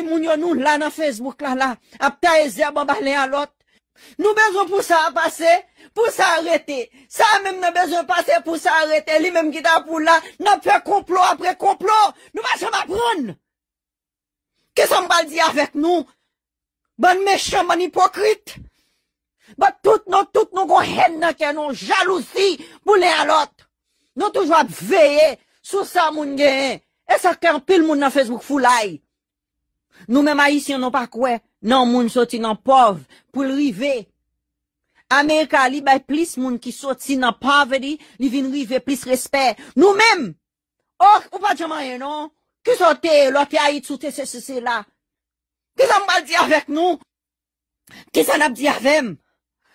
Moun yo nou la nan Facebook la la ap ta eze aban bah le alot Nou bezo pou sa apase pou sa arete Sa amem nan bezo pase pou sa arete Li mem gita apou la Nan pre komplo apre komplo Nou ba chan ap proun Ke chan baldi avek nou Ban mechan, ban ipokrit Ba tout nou, tout nou kon hen na ken Nou jalousi pou le alot Nou toujwa veye Sou sa moun gen E sa ken pil moun nan Facebook fulay Nou mèm ayisyon nou pa kwe, nan moun soti nan pov pou l'rive. Amerika li bay plis moun ki soti nan pov li, li vinrive plis respè. Nou mèm, or oh, ou pa djaman yon nan, ki sote lò te ayit sote se se se la. Ke zan mbal di avèk nou? Ke zan ap di avèm?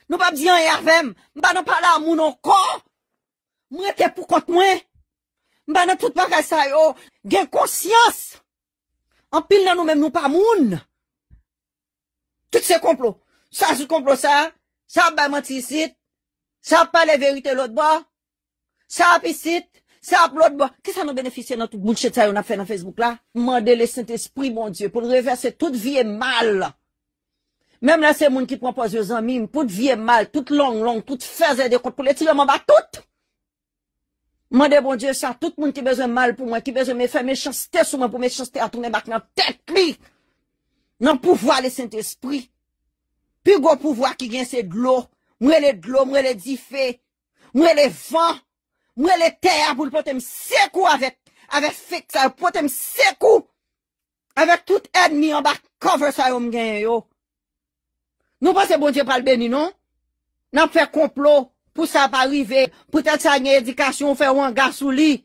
Nou pap di an avèm, mba nan pala moun an kon? Mwen te pou kont mwen? Mba nan tout pa kwa sa yo gen konsyans? Anpil nan nou men nou pa moun. Tout se komplot. Sa, se komplot sa. Sa ap bay mantisit. Sa ap pa le verite lout bo. Sa ap isit. Sa ap lout bo. Kesa nou benefisye nan tout bouchet sa yon a fe nan Facebook la? Mande le Saint-Esprit, mon dieu, pou nreverse tout vie mal. Mem la se moun ki pwampoze yo zanmim, tout vie mal, tout long long, tout faze de kout pou leti la mou batout. Mande bon diè sa, tout moun ki beze mal pou mwen, ki beze me fe, me chaste sou mwen pou me chaste atounen bak nan tenk mi. Nan pouvoi le sent espri. Pi go pouvoi ki gen se glou. Mwen le glou, mwen le dife, mwen le van, mwen le ter pou le pote mse kou avek. Avek fik sa, pote mse kou. Avek tout enni an bak kover sa yon mgen yo. Nou pa se bon diè pralbe ni non. Nan pfe komplo. pou sa pa rive, pou tèl sa nye edikasyon fè ou an gasouli,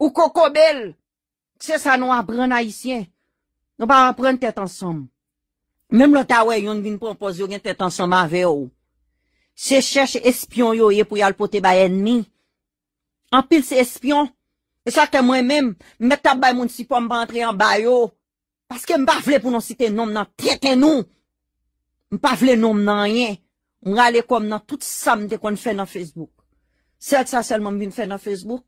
ou koko bel. Se sa nou apren a isyen, nou pa apren tèt ansom. Mèm lò ta wè yon vin propos yo gen tèt ansom avè ou. Se chèche espyon yo ye pou yal pote ba enmi, an pil se espyon, e sa te mwen mèm, mèm tèl bay moun si pou mba antre an bay yo, paske mba vle pou nou site nom nan tèt en nou. Mba vle nom nan yen. Mwen alè kom nan tout sam de kon fè nan Facebook. Sèl sa sel mwen vin fè nan Facebook.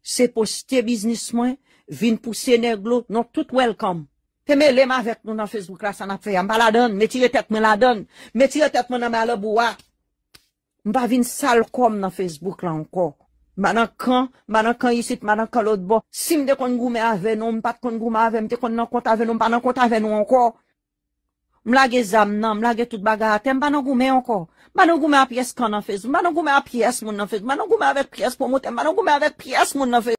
Se postè biznis mwen, vin pou sè neglo, non tout welcome. Te mè lè m avèk nou nan Facebook la san ap fè. M pa la don, mè tiye tèt mè la don, mè tiye tèt mè nan mè alè bouwa. M pa vin sal kom nan Facebook la anko. Manan kan, manan kan yisit, manan kalot bo. Si m de kon gou m avè nou, m pat kon gou m avè, m te kon nan kont avè nou, m pa nan kont avè nou anko. M lage zam nan, m lage tout baga aten, ba nan gume anko. Ba nan gume apyes kan anfez, ba nan gume apyes moun anfez, ba nan gume avet piyes pou mouten, ba nan gume avet piyes moun anfez.